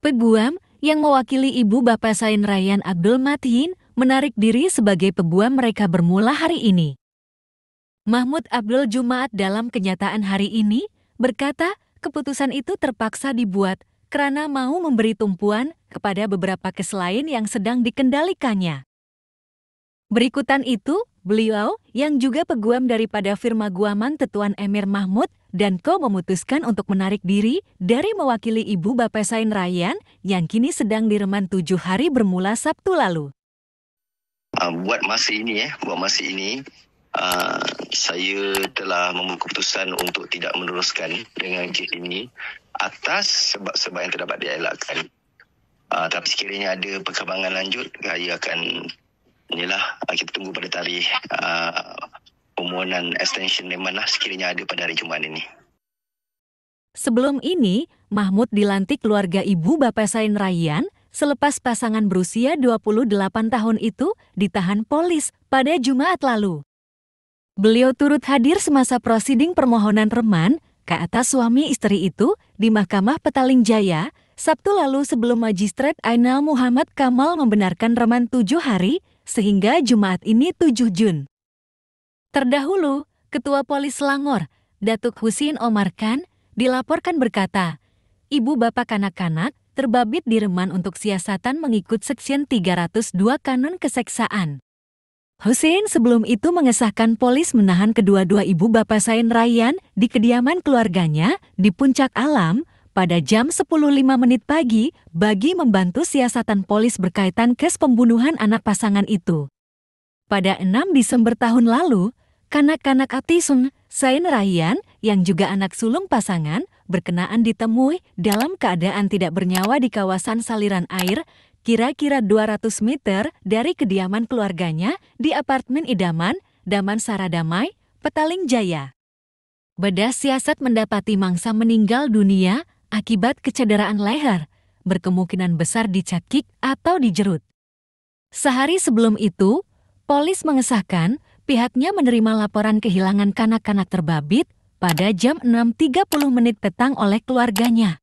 Peguam, yang mewakili ibu Bapak Sain Rayan Abdul Matin menarik diri sebagai peguam mereka bermula hari ini. Mahmud Abdul Jumaat dalam kenyataan hari ini, berkata, keputusan itu terpaksa dibuat, karena mau memberi tumpuan kepada beberapa kes lain yang sedang dikendalikannya. Berikutan itu, beliau, yang juga peguam daripada firma guaman tetuan Emir Mahmud, dan kau memutuskan untuk menarik diri dari mewakili ibu Bapak Sain Rayan yang kini sedang direman tujuh hari bermula Sabtu lalu. Uh, buat masa ini ya, buat masa ini, uh, saya telah membuat keputusan untuk tidak meneruskan dengan kes ini atas sebab-sebab yang terdapat dielakkan. Uh, tapi sekiranya ada perkembangan lanjut, saya akan inilah uh, kita tunggu pada tarikh uh, permohonan extension yang mana sekiranya ada pada hari Jumaat ini. Sebelum ini, Mahmud dilantik keluarga ibu Bapak Sain Ryan selepas pasangan berusia 28 tahun itu ditahan polis pada Jumat lalu. Beliau turut hadir semasa prosiding permohonan reman ke atas suami istri itu di Mahkamah Petaling Jaya, Sabtu lalu sebelum Magistrat Ainal Muhammad Kamal membenarkan reman tujuh hari sehingga Jumat ini 7 Jun. Terdahulu, Ketua Polis Langor, Datuk Husin Omar Khan, dilaporkan berkata, Ibu Bapak Kanak-Kanak terbabit di reman untuk siasatan mengikut Seksyen 302 Kanun Keseksaan. Hussein sebelum itu mengesahkan polis menahan kedua-dua ibu bapak Sain Ryan di kediaman keluarganya di Puncak Alam, pada jam 10.05 menit pagi bagi membantu siasatan polis berkaitan kes pembunuhan anak pasangan itu. Pada 6 Desember tahun lalu, kanak-kanak Atisun, Sain Rayan, yang juga anak sulung pasangan, berkenaan ditemui dalam keadaan tidak bernyawa di kawasan saliran air, kira-kira 200 meter dari kediaman keluarganya di apartemen idaman, Daman Saradamai, Petaling Jaya. Bedah siasat mendapati mangsa meninggal dunia akibat kecederaan leher, berkemungkinan besar dicakik atau dijerut. Sehari sebelum itu, polis mengesahkan pihaknya menerima laporan kehilangan kanak-kanak terbabit pada jam 6.30 menit petang oleh keluarganya.